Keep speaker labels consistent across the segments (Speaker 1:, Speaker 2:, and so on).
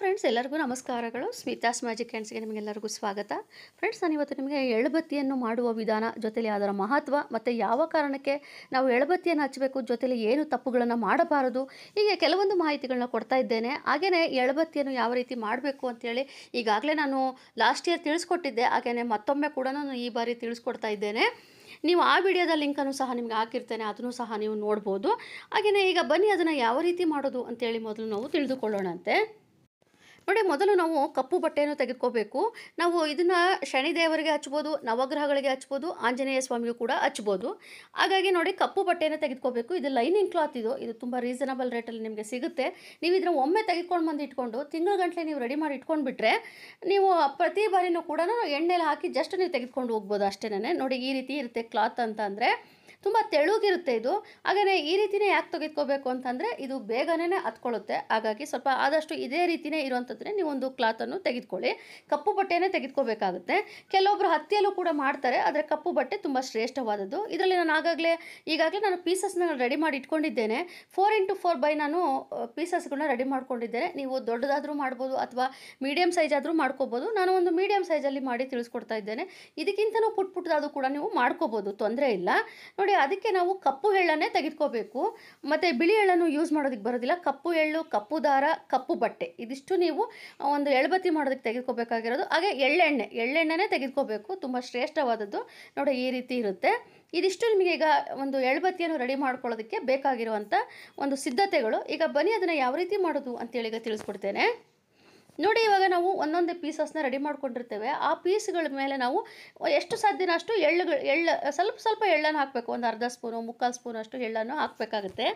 Speaker 1: friends ಎಲ್ಲರಿಗೂ ನಮಸ್ಕಾರಗಳು Smitha's magic ಕ್ಯಾಂಡ್ಸ್ಗೆ ನಿಮಗೆಲ್ಲರಿಗೂ ಸ್ವಾಗತ ಫ್ರೆಂಡ್ಸ್ ನಾನು ಇವತ್ತು ನಿಮಗೆ ಎಳಬತ್ತಿಯನ್ನು ಮಾಡುವ ವಿಧಾನ ಜೊತೆಲಿ ಅದರ ಮಹತ್ವ ಮತ್ತು ಯಾವ ಕಾರಣಕ್ಕೆ ನಾವು ಎಳಬತ್ತಿಯನ್ನು ಹಚ್ಚಬೇಕು ಜೊತೆಲಿ ಏನು ತಪ್ಪುಗಳನ್ನು ಮಾಡಬಾರದು ಹೀಗೆ ಕೆಲವೊಂದು ಮಾಹಿತಿಗಳನ್ನ ಕೊಡ್ತಾ ಇದ್ದೇನೆ ಹಾಗೆಯೇ ಎಳಬತ್ತಿಯನ್ನು ಯಾವ ರೀತಿ ಮಾಡಬೇಕು ಅಂತೇಳಿ ಈಗಾಗಲೇ ನಾನು ಲಾಸ್ಟ್ ಇಯರ್ ತಿಳಿಸ್ಕೊಟ್ಟಿದ್ದೆ ಹಾಗೆಯೇ ಮತ್ತೊಮ್ಮೆ ಕೂಡ ನಾನು ಈ ಬಾರಿ ತಿಳಿಸ್ಕೊಡ್ತಾ ಇದ್ದೇನೆ ನೀವು ಆ ವಿಡಿಯೋದ ಲಿಂಕನ್ನು ಸಹ ನಿಮ್ಗೆ ಹಾಕಿರ್ತೇನೆ ಅದನ್ನು ಸಹ ನೀವು ನೋಡ್ಬೋದು ಹಾಗೆಯೇ ಈಗ ಬನ್ನಿ ಅದನ್ನು ಯಾವ ರೀತಿ ಮಾಡೋದು ಅಂತೇಳಿ ಮೊದಲು ನಾವು ತಿಳಿದುಕೊಳ್ಳೋಣಂತೆ ನೋಡಿ ಮೊದಲು ನಾವು ಕಪ್ಪು ಬಟ್ಟೆಯನ್ನು ತೆಗೆದುಕೋಬೇಕು ನಾವು ಇದನ್ನು ಶನಿದೇವರಿಗೆ ಹಚ್ಬೋದು ನವಗ್ರಹಗಳಿಗೆ ಹಚ್ಬೋದು ಆಂಜನೇಯ ಸ್ವಾಮಿಗೂ ಕೂಡ ಹಚ್ಬೋದು ಹಾಗಾಗಿ ನೋಡಿ ಕಪ್ಪು ಬಟ್ಟೆಯನ್ನು ತೆಗೆದುಕೋಬೇಕು ಇದು ಲೈನಿಂಗ್ ಕ್ಲಾತ್ ಇದು ಇದು ತುಂಬ ರೀಸನಬಲ್ ರೇಟಲ್ಲಿ ನಿಮಗೆ ಸಿಗುತ್ತೆ ನೀವು ಇದನ್ನು ಒಮ್ಮೆ ತೆಗೆದುಕೊಂಡು ಬಂದು ಇಟ್ಕೊಂಡು ತಿಂಗಳು ಗಂಟಲೆ ನೀವು ರೆಡಿ ಮಾಡಿ ಇಟ್ಕೊಂಡ್ಬಿಟ್ರೆ ನೀವು ಪ್ರತಿ ಬಾರಿನೂ ಕೂಡ ಎಣ್ಣೆಲಿ ಹಾಕಿ ಜಸ್ಟ್ ನೀವು ತೆಗೆದುಕೊಂಡು ಹೋಗ್ಬೋದು ಅಷ್ಟೇನೆ ನೋಡಿ ಈ ರೀತಿ ಇರುತ್ತೆ ಕ್ಲಾತ್ ಅಂತ ಅಂದರೆ ತುಂಬ ತೆಳುಗಿರುತ್ತೆ ಇದು ಹಾಗೆಯೇ ಈ ರೀತಿಯೇ ಯಾಕೆ ತೆಗೆದುಕೋಬೇಕು ಅಂತಂದರೆ ಇದು ಬೇಗನೇ ಹತ್ಕೊಳ್ಳುತ್ತೆ ಹಾಗಾಗಿ ಸ್ವಲ್ಪ ಆದಷ್ಟು ಇದೇ ರೀತಿಯೇ ನೀವು ಒಂದು ಕ್ಲಾತನ್ನು ತೆಗೆದುಕೊಳ್ಳಿ ಕಪ್ಪು ಬಟ್ಟೆಯೇ ತೆಗೆದುಕೋಬೇಕಾಗುತ್ತೆ ಕೆಲವೊಬ್ಬರು ಹತ್ತಿಯಲ್ಲೂ ಕೂಡ ಮಾಡ್ತಾರೆ ಆದರೆ ಕಪ್ಪು ಬಟ್ಟೆ ತುಂಬ ಶ್ರೇಷ್ಠವಾದದ್ದು ಇದರಲ್ಲಿ ನಾನು ಆಗಾಗಲೇ ಈಗಾಗಲೇ ನಾನು ಪೀಸಸ್ನ ರೆಡಿ ಮಾಡಿ ಇಟ್ಕೊಂಡಿದ್ದೇನೆ ಫೋರ್ ಇಂಟು ಫೋರ್ ಬೈ ನಾನು ಪೀಸಸ್ಗಳನ್ನ ರೆಡಿ ಮಾಡ್ಕೊಂಡಿದ್ದೇನೆ ನೀವು ದೊಡ್ಡದಾದರೂ ಮಾಡ್ಬೋದು ಅಥವಾ ಮೀಡಿಯಮ್ ಸೈಜ್ ಆದರೂ ಮಾಡ್ಕೋಬೋದು ನಾನು ಒಂದು ಮೀಡಿಯಮ್ ಸೈಜಲ್ಲಿ ಮಾಡಿ ತಿಳಿಸ್ಕೊಡ್ತಾ ಇದ್ದೇನೆ ಇದಕ್ಕಿಂತಲೂ ಪುಟ್ ಪುಟ್ಟದಾದರೂ ಕೂಡ ನೀವು ಮಾಡ್ಕೋಬೋದು ತೊಂದರೆ ಇಲ್ಲ ನೋಡಿ ನೋಡಿ ಅದಕ್ಕೆ ನಾವು ಕಪ್ಪು ಎಳ್ಳನ್ನೇ ತೆಗೆದುಕೋಬೇಕು ಮತ್ತು ಬಿಳಿ ಎಳ್ಳನ್ನು ಯೂಸ್ ಮಾಡೋದಕ್ಕೆ ಬರೋದಿಲ್ಲ ಕಪ್ಪು ಎಳ್ಳು ಕಪ್ಪು ದಾರ ಕಪ್ಪು ಬಟ್ಟೆ ಇದಿಷ್ಟು ನೀವು ಒಂದು ಎಳ್ಬತ್ತಿ ಮಾಡೋದಕ್ಕೆ ತೆಗೆದುಕೋಬೇಕಾಗಿರೋದು ಹಾಗೆ ಎಳ್ಳೆಣ್ಣೆ ಎಳ್ಳೆಣ್ಣೆನೇ ತೆಗೆದುಕೋಬೇಕು ತುಂಬ ಶ್ರೇಷ್ಠವಾದದ್ದು ನೋಡಿ ಈ ರೀತಿ ಇರುತ್ತೆ ಇದಿಷ್ಟು ನಿಮಗೆ ಈಗ ಒಂದು ಎಳ್ಬತ್ತಿಯನ್ನು ರೆಡಿ ಮಾಡ್ಕೊಳ್ಳೋದಕ್ಕೆ ಬೇಕಾಗಿರುವಂಥ ಒಂದು ಸಿದ್ಧತೆಗಳು ಈಗ ಬನ್ನಿ ಅದನ್ನು ಯಾವ ರೀತಿ ಮಾಡೋದು ಅಂತೇಳಿ ಈಗ ತಿಳಿಸ್ಕೊಡ್ತೇನೆ ನೋಡಿ ಇವಾಗ ನಾವು ಒಂದೊಂದೇ ಪೀಸಸ್ನ ರೆಡಿ ಮಾಡ್ಕೊಂಡಿರ್ತೇವೆ ಆ ಪೀಸ್ಗಳ ಮೇಲೆ ನಾವು ಎಷ್ಟು ಸಾಧ್ಯನ ಅಷ್ಟು ಎಳ್ಳುಗಳು ಎಳ್ಳು ಸ್ವಲ್ಪ ಸ್ವಲ್ಪ ಎಳ್ಳನ್ನು ಹಾಕಬೇಕು ಒಂದು ಅರ್ಧ ಸ್ಪೂನು ಮುಕ್ಕಾಲು ಸ್ಪೂನ್ ಅಷ್ಟು ಎಳ್ಳನ್ನು ಹಾಕಬೇಕಾಗುತ್ತೆ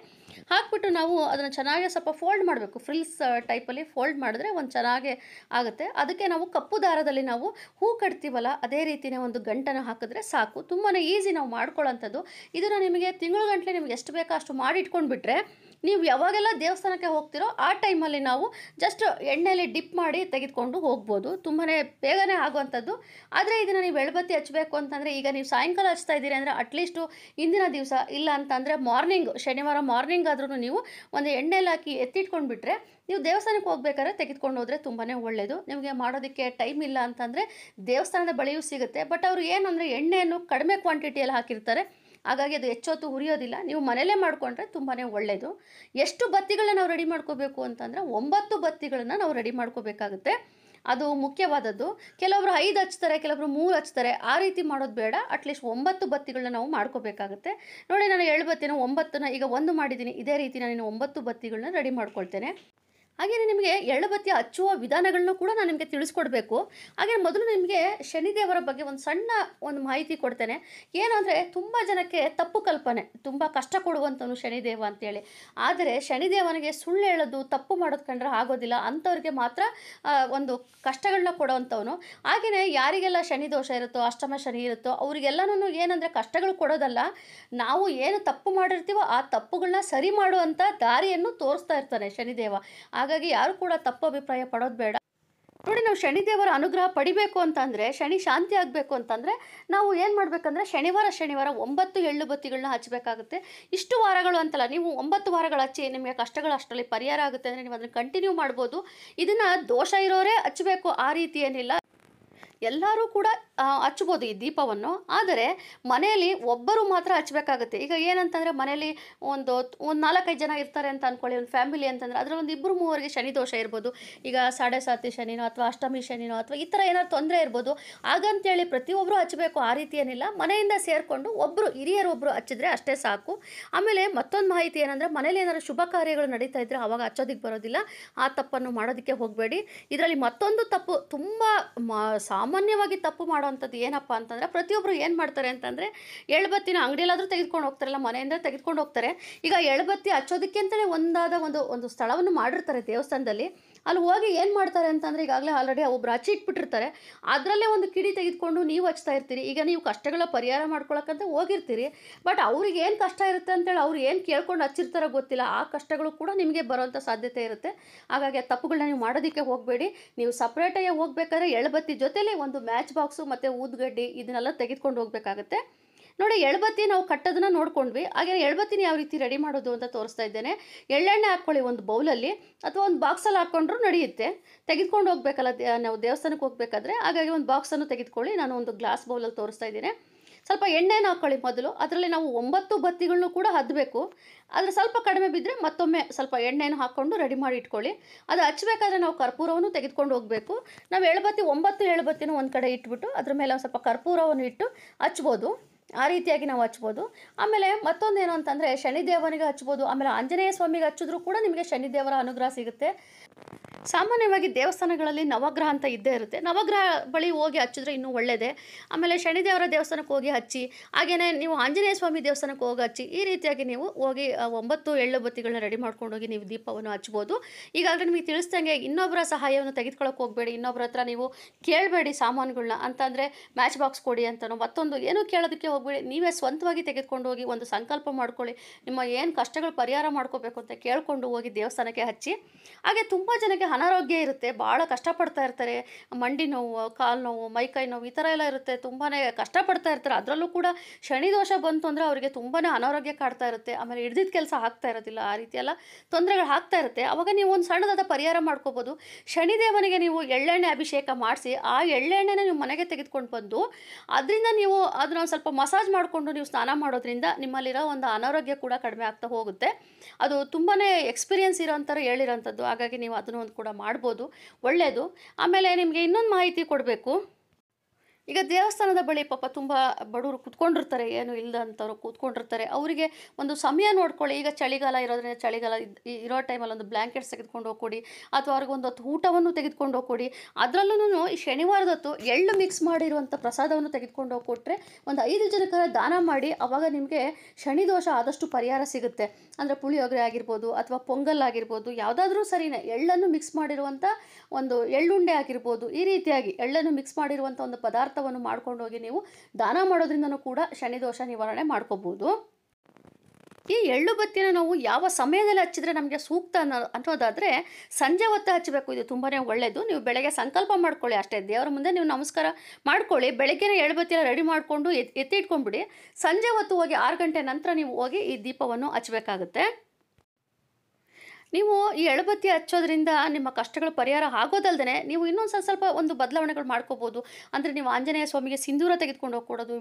Speaker 1: ಹಾಕ್ಬಿಟ್ಟು ನಾವು ಅದನ್ನು ಚೆನ್ನಾಗಿ ಸ್ವಲ್ಪ ಫೋಲ್ಡ್ ಮಾಡಬೇಕು ಫ್ರಿಲ್ಸ್ ಟೈಪಲ್ಲಿ ಫೋಲ್ಡ್ ಮಾಡಿದ್ರೆ ಒಂದು ಚೆನ್ನಾಗೆ ಆಗುತ್ತೆ ಅದಕ್ಕೆ ನಾವು ಕಪ್ಪು ದಾರದಲ್ಲಿ ನಾವು ಹೂ ಕಟ್ತೀವಲ್ಲ ಅದೇ ರೀತಿಯೇ ಒಂದು ಗಂಟನ್ನು ಹಾಕಿದ್ರೆ ಸಾಕು ತುಂಬಾ ಈಸಿ ನಾವು ಮಾಡ್ಕೊಳ್ಳೋಂಥದ್ದು ಇದನ್ನು ನಿಮಗೆ ತಿಂಗಳು ಗಂಟಲೆ ನಿಮ್ಗೆ ಎಷ್ಟು ಬೇಕೋ ಅಷ್ಟು ಮಾಡಿ ಬಿಟ್ಟರೆ ನೀವು ಯಾವಾಗೆಲ್ಲ ದೇವಸ್ಥಾನಕ್ಕೆ ಹೋಗ್ತಿರೋ ಆ ಟೈಮಲ್ಲಿ ನಾವು ಜಸ್ಟ್ ಎಣ್ಣೆಯಲ್ಲಿ ಡಿಪ್ ಮಾಡಿ ತೆಗೆದುಕೊಂಡು ಹೋಗ್ಬೋದು ತುಂಬಾ ಬೇಗನೆ ಆಗುವಂಥದ್ದು ಆದರೆ ಇದನ್ನು ನೀವು ಬೆಳಬತ್ತಿ ಹಚ್ಚಬೇಕು ಅಂತಂದರೆ ಈಗ ನೀವು ಸಾಯಂಕಾಲ ಹಚ್ತಾ ಇದ್ದೀರಿ ಅಂದರೆ ಅಟ್ಲೀಸ್ಟು ಇಂದಿನ ದಿವಸ ಇಲ್ಲ ಅಂತಂದರೆ ಮಾರ್ನಿಂಗ್ ಶನಿವಾರ ಮಾರ್ನಿಂಗ್ ಆದ್ರೂ ನೀವು ಒಂದು ಎಣ್ಣೆಲಿ ಹಾಕಿ ಎತ್ತಿಟ್ಕೊಂಡು ಬಿಟ್ಟರೆ ನೀವು ದೇವಸ್ಥಾನಕ್ಕೆ ಹೋಗ್ಬೇಕಾದ್ರೆ ತೆಗೆದುಕೊಂಡು ಹೋದರೆ ತುಂಬಾ ಒಳ್ಳೆಯದು ನಿಮಗೆ ಮಾಡೋದಕ್ಕೆ ಟೈಮ್ ಇಲ್ಲ ಅಂತಂದರೆ ದೇವಸ್ಥಾನದ ಬಳಿಯೂ ಸಿಗುತ್ತೆ ಬಟ್ ಅವರು ಏನು ಎಣ್ಣೆಯನ್ನು ಕಡಿಮೆ ಕ್ವಾಂಟಿಟಿಯಲ್ಲಿ ಹಾಕಿರ್ತಾರೆ ಹಾಗಾಗಿ ಅದು ಹೆಚ್ಚೊತ್ತು ಹುರಿಯೋದಿಲ್ಲ ನೀವು ಮನೇಲೇ ಮಾಡಿಕೊಂಡ್ರೆ ತುಂಬಾ ಒಳ್ಳೆಯದು ಎಷ್ಟು ಬತ್ತಿಗಳನ್ನ ನಾವು ರೆಡಿ ಮಾಡ್ಕೋಬೇಕು ಅಂತಂದರೆ ಒಂಬತ್ತು ಬತ್ತಿಗಳನ್ನು ನಾವು ರೆಡಿ ಮಾಡ್ಕೋಬೇಕಾಗುತ್ತೆ ಅದು ಮುಖ್ಯವಾದದ್ದು ಕೆಲವರು ಐದು ಹಚ್ತಾರೆ ಕೆಲವರು ಮೂರು ಹಚ್ತಾರೆ ಆ ರೀತಿ ಮಾಡೋದು ಬೇಡ ಅಟ್ಲೀಸ್ಟ್ ಒಂಬತ್ತು ಬತ್ತಿಗಳನ್ನ ನಾವು ಮಾಡ್ಕೋಬೇಕಾಗುತ್ತೆ ನೋಡಿ ನಾನು ಏಳು ಬತ್ತಿನ ಒಂಬತ್ತನ್ನ ಈಗ ಒಂದು ಮಾಡಿದ್ದೀನಿ ಇದೇ ರೀತಿ ನಾನು ಒಂಬತ್ತು ಬತ್ತಿಗಳನ್ನ ರೆಡಿ ಮಾಡ್ಕೊಳ್ತೇನೆ ಹಾಗೆಯೇ ನಿಮಗೆ ಎಳ್ಳಬತ್ತಿ ಬತ್ತಿ ಹಚ್ಚುವ ವಿಧಾನಗಳನ್ನು ಕೂಡ ನಾನು ನಿಮಗೆ ತಿಳಿಸ್ಕೊಡ್ಬೇಕು ಹಾಗೆ ಮೊದಲು ನಿಮಗೆ ಶನಿದೇವರ ಬಗ್ಗೆ ಒಂದು ಸಣ್ಣ ಒಂದು ಮಾಹಿತಿ ಕೊಡ್ತೇನೆ ಏನು ಅಂದರೆ ತುಂಬ ಜನಕ್ಕೆ ತಪ್ಪು ಕಲ್ಪನೆ ತುಂಬ ಕಷ್ಟ ಕೊಡುವಂಥವನು ಶನಿದೇವ ಅಂತೇಳಿ ಆದರೆ ಶನಿದೇವನಿಗೆ ಸುಳ್ಳು ಹೇಳೋದು ತಪ್ಪು ಮಾಡೋದು ಕಂಡ್ರೆ ಆಗೋದಿಲ್ಲ ಅಂಥವ್ರಿಗೆ ಮಾತ್ರ ಒಂದು ಕಷ್ಟಗಳನ್ನ ಕೊಡೋವಂಥವನು ಹಾಗೆಯೇ ಯಾರಿಗೆಲ್ಲ ಶನಿ ದೋಷ ಇರುತ್ತೋ ಅಷ್ಟಮ ಶನಿ ಇರುತ್ತೋ ಅವರಿಗೆಲ್ಲನೂ ಏನಂದರೆ ಕಷ್ಟಗಳು ಕೊಡೋದಲ್ಲ ನಾವು ಏನು ತಪ್ಪು ಮಾಡಿರ್ತೀವೋ ಆ ತಪ್ಪುಗಳನ್ನ ಸರಿ ಮಾಡುವಂಥ ದಾರಿಯನ್ನು ತೋರಿಸ್ತಾ ಇರ್ತಾನೆ ಶನಿದೇವ ಹಾಗಾಗಿ ಯಾರು ಕೂಡ ತಪ್ಪು ಅಭಿಪ್ರಾಯ ಪಡೋದು ಬೇಡ ನೋಡಿ ನಾವು ಶನಿದೇವರ ಅನುಗ್ರಹ ಪಡಿಬೇಕು ಅಂತಂದ್ರೆ ಶನಿ ಶಾಂತಿ ಆಗಬೇಕು ಅಂತಂದ್ರೆ ನಾವು ಏನು ಮಾಡಬೇಕಂದ್ರೆ ಶನಿವಾರ ಶನಿವಾರ ಒಂಬತ್ತು ಎಳ್ಳು ಬತ್ತಿಗಳನ್ನ ಹಚ್ಚಬೇಕಾಗುತ್ತೆ ಇಷ್ಟು ವಾರಗಳು ಅಂತಲ್ಲ ನೀವು ಒಂಬತ್ತು ವಾರಗಳು ಹಚ್ಚಿ ನಿಮಗೆ ಕಷ್ಟಗಳು ಅಷ್ಟರಲ್ಲಿ ಪರಿಹಾರ ಆಗುತ್ತೆ ಅಂದರೆ ನೀವು ಅದನ್ನು ಕಂಟಿನ್ಯೂ ಮಾಡ್ಬೋದು ಇದನ್ನು ದೋಷ ಇರೋರೇ ಹಚ್ಚಬೇಕು ಆ ರೀತಿ ಏನಿಲ್ಲ ಎಲ್ಲರೂ ಕೂಡ ಹಚ್ಬೋದು ಈ ದೀಪವನ್ನು ಆದರೆ ಮನೆಯಲ್ಲಿ ಒಬ್ಬರು ಮಾತ್ರ ಹಚ್ಚಬೇಕಾಗುತ್ತೆ ಈಗ ಏನಂತಂದರೆ ಮನೆಯಲ್ಲಿ ಒಂದು ಒಂದು ನಾಲ್ಕೈದು ಜನ ಇರ್ತಾರೆ ಅಂತ ಅಂದ್ಕೊಳ್ಳಿ ಒಂದು ಫ್ಯಾಮಿಲಿ ಅಂತಂದರೆ ಅದರಲ್ಲಿ ಒಂದು ಇಬ್ಬರು ಮೂವರಿಗೆ ಶನಿ ದೋಷ ಇರ್ಬೋದು ಈಗ ಸಾಡೆ ಸಾತಿ ಶನಿನೋ ಅಥವಾ ಅಷ್ಟಮಿ ಶನಿನೋ ಅಥವಾ ಈ ಥರ ಏನಾದ್ರು ತೊಂದರೆ ಇರ್ಬೋದು ಹಾಗಂತೇಳಿ ಪ್ರತಿಯೊಬ್ಬರು ಹಚ್ಚಬೇಕು ಆ ರೀತಿ ಏನಿಲ್ಲ ಮನೆಯಿಂದ ಸೇರಿಕೊಂಡು ಒಬ್ಬರು ಹಿರಿಯರು ಒಬ್ಬರು ಹಚ್ಚಿದ್ರೆ ಅಷ್ಟೇ ಸಾಕು ಆಮೇಲೆ ಮತ್ತೊಂದು ಮಾಹಿತಿ ಏನಂದರೆ ಮನೇಲಿ ಏನಾದರೂ ಶುಭ ಕಾರ್ಯಗಳು ನಡೀತಾ ಇದ್ದರೆ ಅವಾಗ ಹಚ್ಚೋದಕ್ಕೆ ಬರೋದಿಲ್ಲ ಆ ತಪ್ಪನ್ನು ಮಾಡೋದಕ್ಕೆ ಹೋಗಬೇಡಿ ಇದರಲ್ಲಿ ಮತ್ತೊಂದು ತಪ್ಪು ತುಂಬ ಮಾ ಸಾ ಸಾಮಾನ್ಯವಾಗಿ ತಪ್ಪು ಮಾಡುವಂಥದ್ದು ಏನಪ್ಪ ಅಂತಂದರೆ ಪ್ರತಿಯೊಬ್ಬರು ಏನು ಮಾಡ್ತಾರೆ ಅಂತಂದರೆ ಎಳ್ಬತ್ತಿನ ಅಂಗಡಿಯಲ್ಲಾದರೂ ತೆಗೆದುಕೊಂಡು ಹೋಗ್ತಾರಲ್ಲ ಮನೆಯಿಂದ ತೆಗೆದುಕೊಂಡು ಹೋಗ್ತಾರೆ ಈಗ ಎಳ್ಬತ್ತಿ ಹಚ್ಚೋದಕ್ಕೆ ಅಂತಲೇ ಒಂದಾದ ಒಂದು ಒಂದು ಸ್ಥಳವನ್ನು ಮಾಡಿರ್ತಾರೆ ದೇವಸ್ಥಾನದಲ್ಲಿ ಅಲ್ಲಿ ಹೋಗಿ ಏನು ಮಾಡ್ತಾರೆ ಅಂತಂದರೆ ಈಗಾಗಲೇ ಆಲ್ರೆಡಿ ಒಬ್ರು ಹಚ್ಚಿ ಇಟ್ಬಿಟ್ಟಿರ್ತಾರೆ ಅದರಲ್ಲೇ ಒಂದು ಕಿಡಿ ತೆಗೆದುಕೊಂಡು ನೀವು ಹಚ್ತಾ ಇರ್ತೀರಿ ಈಗ ನೀವು ಕಷ್ಟಗಳ ಪರಿಹಾರ ಮಾಡ್ಕೊಳಕ್ಕಂತ ಹೋಗಿರ್ತೀರಿ ಬಟ್ ಅವ್ರಿಗೆ ಏನು ಕಷ್ಟ ಇರುತ್ತೆ ಅಂತೇಳಿ ಅವ್ರು ಏನು ಕೇಳ್ಕೊಂಡು ಹಚ್ಚಿರ್ತಾರೋ ಗೊತ್ತಿಲ್ಲ ಆ ಕಷ್ಟಗಳು ಕೂಡ ನಿಮಗೆ ಬರೋವಂಥ ಸಾಧ್ಯತೆ ಇರುತ್ತೆ ಹಾಗಾಗಿ ಆ ತಪ್ಪುಗಳನ್ನ ನೀವು ಮಾಡೋದಕ್ಕೆ ಹೋಗಬೇಡಿ ನೀವು ಸಪ್ರೇಟಾಗಿ ಹೋಗ್ಬೇಕಾದ್ರೆ ಎಳಬತ್ತಿ ಜೊತೆಲಿ ಒಂದು ಮ್ಯಾಚ್ ಬಾಕ್ಸು ಮತ್ತು ಊದ್ಗಡ್ಡಿ ಇದನ್ನೆಲ್ಲ ತೆಗೆದುಕೊಂಡು ಹೋಗಬೇಕಾಗತ್ತೆ ನೋಡಿ ಎಳ್ಬತ್ತಿ ನಾವು ಕಟ್ಟೋದನ್ನ ನೋಡ್ಕೊಂಡ್ವಿ ಹಾಗೆ ಎಳ್ಬತ್ತಿನ ಯಾವ ರೀತಿ ರೆಡಿ ಮಾಡೋದು ಅಂತ ತೋರಿಸ್ತಾ ಇದ್ದೇನೆ ಎಳ್ಳೆಣ್ಣೆ ಹಾಕ್ಕೊಳ್ಳಿ ಒಂದು ಬೌಲಲ್ಲಿ ಅಥವಾ ಒಂದು ಬಾಕ್ಸಲ್ಲಿ ಹಾಕ್ಕೊಂಡ್ರೂ ನಡೆಯುತ್ತೆ ತೆಗೆದುಕೊಂಡು ಹೋಗ್ಬೇಕಲ್ಲ ನಾವು ದೇವಸ್ಥಾನಕ್ಕೆ ಹೋಗ್ಬೇಕಾದ್ರೆ ಹಾಗಾಗಿ ಒಂದು ಬಾಕ್ಸನ್ನು ತೆಗೆದುಕೊಳ್ಳಿ ನಾನು ಒಂದು ಗ್ಲಾಸ್ ಬೌಲಲ್ಲಿ ತೋರಿಸ್ತಾ ಇದ್ದೀನಿ ಸ್ವಲ್ಪ ಎಣ್ಣೆನ ಹಾಕ್ಕೊಳ್ಳಿ ಮೊದಲು ಅದರಲ್ಲಿ ನಾವು ಒಂಬತ್ತು ಬತ್ತಿಗಳನ್ನೂ ಕೂಡ ಹದಬೇಕು ಆದರೆ ಸ್ವಲ್ಪ ಕಡಿಮೆ ಬಿದ್ದರೆ ಮತ್ತೊಮ್ಮೆ ಸ್ವಲ್ಪ ಎಣ್ಣೆಯನ್ನು ಹಾಕ್ಕೊಂಡು ರೆಡಿ ಮಾಡಿ ಇಟ್ಕೊಳ್ಳಿ ಅದು ಹಚ್ಚಬೇಕಾದ್ರೆ ನಾವು ಕರ್ಪೂರವನ್ನು ತೆಗೆದುಕೊಂಡು ಹೋಗಬೇಕು ನಾವು ಎಳಬತ್ತಿ ಒಂಬತ್ತು ಎಳುಬತ್ತಿನೂ ಒಂದು ಕಡೆ ಇಟ್ಬಿಟ್ಟು ಅದ್ರ ಮೇಲೆ ಒಂದು ಸ್ವಲ್ಪ ಕರ್ಪೂರವನ್ನು ಇಟ್ಟು ಹಚ್ಬೋದು ಆ ರೀತಿಯಾಗಿ ನಾವು ಹಚ್ಬೋದು ಆಮೇಲೆ ಮತ್ತೊಂದೇನು ಅಂತಂದರೆ ಶನಿದೇವನಿಗೆ ಹಚ್ಬೋದು ಆಮೇಲೆ ಆಂಜನೇಯ ಸ್ವಾಮಿಗೆ ಹಚ್ಚಿದ್ರು ಕೂಡ ನಿಮಗೆ ಶನಿದೇವರ ಅನುಗ್ರಹ ಸಿಗುತ್ತೆ ಸಾಮಾನ್ಯವಾಗಿ ದೇವಸ್ಥಾನಗಳಲ್ಲಿ ನವಗ್ರಹ ಅಂತ ಇದ್ದೇ ಇರುತ್ತೆ ನವಗ್ರಹ ಬಳಿ ಹೋಗಿ ಹಚ್ಚಿದ್ರೆ ಇನ್ನೂ ಒಳ್ಳೆಯದೇ ಆಮೇಲೆ ಶನಿದೇವರ ದೇವಸ್ಥಾನಕ್ಕೆ ಹೋಗಿ ಹಚ್ಚಿ ಹಾಗೆಯೇ ನೀವು ಆಂಜನೇಯ ಸ್ವಾಮಿ ದೇವಸ್ಥಾನಕ್ಕೆ ಹೋಗಿ ಹಚ್ಚಿ ಈ ರೀತಿಯಾಗಿ ನೀವು ಹೋಗಿ ಒಂಬತ್ತು ಎಳ್ಳು ಬತ್ತಿಗಳನ್ನ ರೆಡಿ ಮಾಡ್ಕೊಂಡು ಹೋಗಿ ನೀವು ದೀಪವನ್ನು ಹಚ್ಬೋದು ಈಗಾಗಲೇ ನಿಮಗೆ ತಿಳಿಸ್ದಂಗೆ ಇನ್ನೊಬ್ಬರ ಸಹಾಯವನ್ನು ತೆಗೆದುಕೊಳ್ಳೋಕೆ ಹೋಗಬೇಡಿ ಇನ್ನೊಬ್ಬರ ಹತ್ರ ನೀವು ಕೇಳಬೇಡಿ ಸಾಮಾನುಗಳನ್ನ ಅಂತಂದರೆ ಮ್ಯಾಚ್ ಬಾಕ್ಸ್ ಕೊಡಿ ಅಂತನೋ ಮತ್ತೊಂದು ಏನೂ ಕೇಳೋದಕ್ಕೆ ಹೋಗಬೇಡಿ ನೀವೇ ಸ್ವಂತವಾಗಿ ತೆಗೆದುಕೊಂಡು ಹೋಗಿ ಒಂದು ಸಂಕಲ್ಪ ಮಾಡ್ಕೊಳ್ಳಿ ನಿಮ್ಮ ಏನು ಕಷ್ಟಗಳು ಪರಿಹಾರ ಮಾಡ್ಕೋಬೇಕು ಅಂತ ಕೇಳಿಕೊಂಡು ಹೋಗಿ ದೇವಸ್ಥಾನಕ್ಕೆ ಹಚ್ಚಿ ಹಾಗೆ ತುಂಬ ಜನಕ್ಕೆ ಅನಾರೋಗ್ಯ ಇರುತ್ತೆ ಭಾಳ ಕಷ್ಟಪಡ್ತಾ ಇರ್ತಾರೆ ಮಂಡಿ ನೋವು ಕಾಲು ನೋವು ಮೈಕೈ ನೋವು ಈ ಥರ ಎಲ್ಲ ಇರುತ್ತೆ ತುಂಬಾ ಕಷ್ಟಪಡ್ತಾ ಇರ್ತಾರೆ ಅದರಲ್ಲೂ ಕೂಡ ಶನಿ ದೋಷ ಬಂತು ಅಂದರೆ ಅವರಿಗೆ ತುಂಬಾ ಅನಾರೋಗ್ಯ ಕಾಡ್ತಾ ಇರುತ್ತೆ ಆಮೇಲೆ ಹಿಡ್ದಿದ್ದ ಕೆಲಸ ಆಗ್ತಾ ಇರೋದಿಲ್ಲ ಆ ರೀತಿ ಎಲ್ಲ ತೊಂದರೆಗಳು ಆಗ್ತಾ ಇರುತ್ತೆ ಅವಾಗ ನೀವು ಒಂದು ಸಣ್ಣದಾದ ಪರಿಹಾರ ಮಾಡ್ಕೋಬೋದು ಶನಿದೇವನಿಗೆ ನೀವು ಎಳ್ಳೆಣ್ಣೆ ಅಭಿಷೇಕ ಮಾಡಿಸಿ ಆ ಎಳ್ಳೆಣ್ಣೆನ ನೀವು ಮನೆಗೆ ತೆಗೆದುಕೊಂಡು ಬಂದು ಅದರಿಂದ ನೀವು ಅದನ್ನ ಒಂದು ಸ್ವಲ್ಪ ಮಸಾಜ್ ಮಾಡಿಕೊಂಡು ನೀವು ಸ್ನಾನ ಮಾಡೋದ್ರಿಂದ ನಿಮ್ಮಲ್ಲಿರೋ ಒಂದು ಅನಾರೋಗ್ಯ ಕೂಡ ಕಡಿಮೆ ಆಗ್ತಾ ಹೋಗುತ್ತೆ ಅದು ತುಂಬಾ ಎಕ್ಸ್ಪೀರಿಯನ್ಸ್ ಇರೋಂಥವ್ರು ಹೇಳಿರೋಂಥದ್ದು ಹಾಗಾಗಿ ನೀವು ಅದನ್ನು ಒಂದು ಕೂಡ ಮಾಡ್ಬೋದು ಒಳ್ಳೆಯದು ಆಮೇಲೆ ನಿಮಗೆ ಇನ್ನೊಂದು ಮಾಹಿತಿ ಕೊಡಬೇಕು ಈಗ ದೇವಸ್ಥಾನದ ಬಳಿ ಪಾಪ ತುಂಬ ಬಡವರು ಕೂತ್ಕೊಂಡಿರ್ತಾರೆ ಏನು ಇಲ್ಲದಂಥವ್ರು ಕೂತ್ಕೊಂಡಿರ್ತಾರೆ ಅವರಿಗೆ ಒಂದು ಸಮಯ ನೋಡ್ಕೊಳ್ಳಿ ಈಗ ಚಳಿಗಾಲ ಇರೋದ್ರಿಂದ ಚಳಿಗಾಲ ಇರೋ ಟೈಮಲ್ಲಿ ಒಂದು ಬ್ಲ್ಯಾಂಕೆಟ್ಸ್ ತೆಗೆದುಕೊಂಡು ಹೋಗ್ಕೊಡಿ ಅಥವಾ ಅವ್ರಿಗೊಂದು ಹೊತ್ತು ಊಟವನ್ನು ತೆಗೆದುಕೊಂಡು ಹೋಗ್ಕೊಡಿ ಅದರಲ್ಲೂ ಈ ಶನಿವಾರದತ್ತು ಎಳ್ಳು ಮಿಕ್ಸ್ ಮಾಡಿರುವಂಥ ಪ್ರಸಾದವನ್ನು ತೆಗೆದುಕೊಂಡು ಹೋಗಿ ಕೊಟ್ಟರೆ ಒಂದು ಐದು ಜನಕ್ಕೆ ದಾನ ಮಾಡಿ ಅವಾಗ ನಿಮಗೆ ಶನಿದೋಷ ಆದಷ್ಟು ಪರಿಹಾರ ಸಿಗುತ್ತೆ ಅಂದರೆ ಪುಳಿಯೋಗರೆ ಆಗಿರ್ಬೋದು ಅಥವಾ ಪೊಂಗಲ್ ಆಗಿರ್ಬೋದು ಯಾವುದಾದ್ರೂ ಸರಿನೇ ಎಳ್ಳನ್ನು ಮಿಕ್ಸ್ ಮಾಡಿರುವಂಥ ಒಂದು ಎಳ್ಳುಂಡೆ ಆಗಿರ್ಬೋದು ಈ ರೀತಿಯಾಗಿ ಎಳ್ಳನ್ನು ಮಿಕ್ಸ್ ಮಾಡಿರುವಂಥ ಒಂದು ಪದಾರ್ಥ ಪದಾರ್ಥವನ್ನು ಮಾಡ್ಕೊಂಡು ಹೋಗಿ ನೀವು ದಾನ ಮಾಡೋದ್ರಿಂದನೂ ಕೂಡ ಶನಿದೋಷ ನಿವಾರಣೆ ಮಾಡ್ಕೋಬೋದು ಈ ಎಳ್ಳು ಬತ್ತಿನ ನಾವು ಯಾವ ಸಮಯದಲ್ಲಿ ಹಚ್ಚಿದ್ರೆ ನಮಗೆ ಸೂಕ್ತ ಅನ್ನೋ ಅನ್ನೋದಾದರೆ ಸಂಜೆ ಹೊತ್ತು ಹಚ್ಚಬೇಕು ಇದು ತುಂಬಾ ಒಳ್ಳೆಯದು ನೀವು ಬೆಳಗ್ಗೆ ಸಂಕಲ್ಪ ಮಾಡ್ಕೊಳ್ಳಿ ಅಷ್ಟೇ ದೇವರ ಮುಂದೆ ನೀವು ನಮಸ್ಕಾರ ಮಾಡ್ಕೊಳ್ಳಿ ಬೆಳಗ್ಗೆ ಎಳ್ಳು ಬತ್ತಿನ ರೆಡಿ ಮಾಡಿಕೊಂಡು ಎತ್ತಿ ಇಟ್ಕೊಂಡ್ಬಿಡಿ ಸಂಜೆ ಹೊತ್ತು ಹೋಗಿ ಆರು ಗಂಟೆ ನಂತರ ನೀವು ಹೋಗಿ ಈ ದೀಪವನ್ನು ಹಚ್ಚಬೇಕಾಗುತ್ತೆ ನೀವು ಈ ಎಳಬತ್ತಿ ಹಚ್ಚೋದ್ರಿಂದ ನಿಮ್ಮ ಕಷ್ಟಗಳು ಪರಿಹಾರ ಆಗೋದಲ್ದೇ ನೀವು ಇನ್ನೊಂದು ಸ್ವಲ್ಪ ಸ್ವಲ್ಪ ಒಂದು ಬದಲಾವಣೆಗಳು ಮಾಡ್ಕೋಬೋದು ಅಂದರೆ ನೀವು ಆಂಜನೇಯ ಸ್ವಾಮಿಗೆ ಸಿಂಧೂರ ತೆಗೆದುಕೊಂಡು ಹೋಗ್ಕೊಡೋದು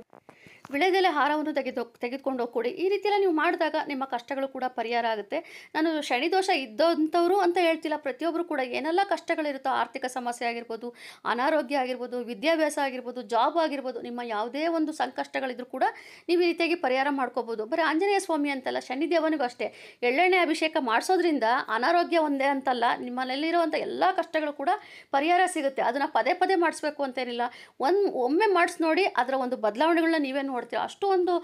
Speaker 1: ವಿಳೆದೆಲೆ ಹಾರವನ್ನು ತೆಗೆದು ತೆಗೆದುಕೊಂಡು ಹೋಗ್ಕೊಡಿ ಈ ರೀತಿಯೆಲ್ಲ ನೀವು ಮಾಡಿದಾಗ ನಿಮ್ಮ ಕಷ್ಟಗಳು ಕೂಡ ಪರಿಹಾರ ಆಗುತ್ತೆ ನಾನು ಶನಿ ದೋಷ ಇದ್ದಂಥವ್ರು ಅಂತ ಹೇಳ್ತಿಲ್ಲ ಪ್ರತಿಯೊಬ್ಬರು ಕೂಡ ಏನೆಲ್ಲ ಕಷ್ಟಗಳಿರುತ್ತೋ ಆರ್ಥಿಕ ಸಮಸ್ಯೆ ಆಗಿರ್ಬೋದು ಅನಾರೋಗ್ಯ ಆಗಿರ್ಬೋದು ವಿದ್ಯಾಭ್ಯಾಸ ಆಗಿರ್ಬೋದು ಜಾಬ್ ಆಗಿರ್ಬೋದು ನಿಮ್ಮ ಯಾವುದೇ ಒಂದು ಸಂಕಷ್ಟಗಳಿದ್ರು ಕೂಡ ನೀವು ಈ ರೀತಿಯಾಗಿ ಪರಿಹಾರ ಮಾಡ್ಕೋಬೋದು ಬರೀ ಆಂಜನೇಯ ಸ್ವಾಮಿ ಅಂತಲ್ಲ ಶನಿದೇವನಿಗೂ ಅಷ್ಟೇ ಎಳ್ಳೆಣ್ಣೆ ಅಭಿಷೇಕ ಮಾಡಿಸೋದ್ರಿಂದ ಅನಾರೋಗ್ಯ ಒಂದೇ ಅಂತಲ್ಲ ನಿಮ್ಮ ಮನೆಯಲ್ಲಿರುವಂಥ ಎಲ್ಲ ಕಷ್ಟಗಳು ಕೂಡ ಪರಿಹಾರ ಸಿಗುತ್ತೆ ಅದನ್ನು ಪದೇ ಪದೇ ಮಾಡಿಸ್ಬೇಕು ಅಂತೇನಿಲ್ಲ ಒಂದು ಒಮ್ಮೆ ಮಾಡಿಸಿ ನೋಡಿ ಅದರ ಒಂದು ಬದಲಾವಣೆಗಳನ್ನ ನೀವೇ ನೋಡ್ತೀರ ಅಷ್ಟು ಒಂದು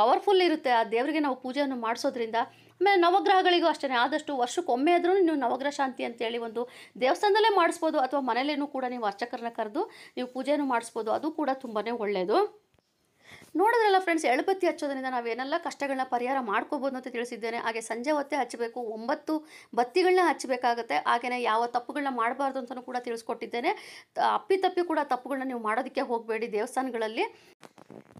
Speaker 1: ಪವರ್ಫುಲ್ ಇರುತ್ತೆ ಆ ದೇವರಿಗೆ ನಾವು ಪೂಜೆಯನ್ನು ಮಾಡಿಸೋದ್ರಿಂದ ಆಮೇಲೆ ನವಗ್ರಹಗಳಿಗೂ ಅಷ್ಟೇ ಆದಷ್ಟು ವರ್ಷಕ್ಕೊಮ್ಮೆ ಆದರೂ ನೀವು ನವಗ್ರಹ ಶಾಂತಿ ಅಂತೇಳಿ ಒಂದು ದೇವಸ್ಥಾನದಲ್ಲೇ ಮಾಡಿಸ್ಬೋದು ಅಥವಾ ಮನೇಲೇನೂ ಕೂಡ ನೀವು ಅರ್ಚಕರನ್ನ ಕರೆದು ನೀವು ಪೂಜೆಯನ್ನು ಮಾಡಿಸ್ಬೋದು ಅದು ಕೂಡ ತುಂಬಾ ಒಳ್ಳೆಯದು ನೋಡಿದ್ರಲ್ಲ ಫ್ರೆಂಡ್ಸ್ ಎಳುಬತ್ತಿ ಹಚ್ಚೋದ್ರಿಂದ ನಾವೇನೆಲ್ಲ ಕಷ್ಟಗಳನ್ನ ಪರಿಹಾರ ಮಾಡ್ಕೋಬೋದು ಅಂತ ತಿಳಿಸಿದ್ದೇನೆ ಹಾಗೆ ಸಂಜೆ ಹೊತ್ತೆ ಹಚ್ಚಬೇಕು ಒಂಬತ್ತು ಬತ್ತಿಗಳನ್ನ ಹಚ್ಚಬೇಕಾಗತ್ತೆ ಹಾಗೆಯೇ ಯಾವ ತಪ್ಪುಗಳನ್ನ ಮಾಡಬಾರ್ದು ಅಂತಲೂ ಕೂಡ ತಿಳಿಸ್ಕೊಟ್ಟಿದ್ದೇನೆ ಅಪ್ಪಿತಪ್ಪಿ ಕೂಡ ತಪ್ಪುಗಳನ್ನ ನೀವು ಮಾಡೋದಕ್ಕೆ ಹೋಗಬೇಡಿ ದೇವಸ್ಥಾನಗಳಲ್ಲಿ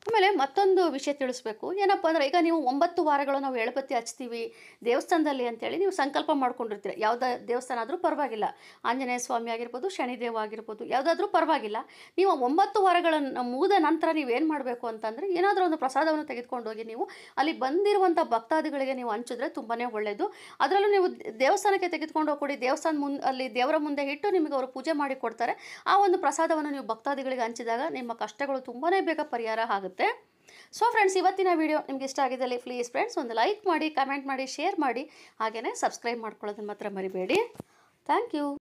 Speaker 1: ಆಮೇಲೆ ಮತ್ತೊಂದು ವಿಷಯ ತಿಳಿಸ್ಬೇಕು ಏನಪ್ಪ ಅಂದರೆ ಈಗ ನೀವು ಒಂಬತ್ತು ವಾರಗಳು ನಾವು ಎಳುಬತ್ತಿ ಹಚ್ತೀವಿ ದೇವಸ್ಥಾನದಲ್ಲಿ ಅಂತೇಳಿ ನೀವು ಸಂಕಲ್ಪ ಮಾಡ್ಕೊಂಡಿರ್ತೀರ ಯಾವುದೇ ದೇವಸ್ಥಾನ ಆದರೂ ಪರವಾಗಿಲ್ಲ ಆಂಜನೇಯ ಸ್ವಾಮಿ ಆಗಿರ್ಬೋದು ಶನಿದೇವ ಆಗಿರ್ಬೋದು ಯಾವುದಾದ್ರೂ ಪರವಾಗಿಲ್ಲ ನೀವು ಒಂಬತ್ತು ವಾರಗಳನ್ನು ಮುಗಿದ ನಂತರ ನೀವೇನು ಮಾಡಬೇಕು ಅಂತಂದರೆ ಅಂದರೆ ಏನಾದರೂ ಒಂದು ಪ್ರಸಾದವನ್ನು ತೆಗೆದುಕೊಂಡು ಹೋಗಿ ನೀವು ಅಲ್ಲಿ ಬಂದಿರುವಂಥ ಭಕ್ತಾದಿಗಳಿಗೆ ನೀವು ಹಂಚಿದ್ರೆ ತುಂಬಾ ಒಳ್ಳೆಯದು ಅದರಲ್ಲೂ ನೀವು ದೇವಸ್ಥಾನಕ್ಕೆ ತೆಗೆದುಕೊಂಡು ಹೋಗಿ ದೇವಸ್ಥಾನ ಮುಂದೆ ಅಲ್ಲಿ ದೇವರ ಮುಂದೆ ಇಟ್ಟು ನಿಮಗೆ ಅವರು ಪೂಜೆ ಮಾಡಿ ಕೊಡ್ತಾರೆ ಆ ಒಂದು ಪ್ರಸಾದವನ್ನು ನೀವು ಭಕ್ತಾದಿಗಳಿಗೆ ಹಂಚಿದಾಗ ನಿಮ್ಮ ಕಷ್ಟಗಳು ತುಂಬಾ ಬೇಗ ಪರಿಹಾರ ಆಗುತ್ತೆ ಸೊ ಫ್ರೆಂಡ್ಸ್ ಇವತ್ತಿನ ವಿಡಿಯೋ ನಿಮ್ಗೆ ಇಷ್ಟ ಆಗಿದ್ದಲ್ಲಿ ಪ್ಲೀಸ್ ಫ್ರೆಂಡ್ಸ್ ಒಂದು ಲೈಕ್ ಮಾಡಿ ಕಮೆಂಟ್ ಮಾಡಿ ಶೇರ್ ಮಾಡಿ ಹಾಗೆಯೇ ಸಬ್ಸ್ಕ್ರೈಬ್ ಮಾಡ್ಕೊಳ್ಳೋದನ್ನು ಮಾತ್ರ ಮರಿಬೇಡಿ ಥ್ಯಾಂಕ್ ಯು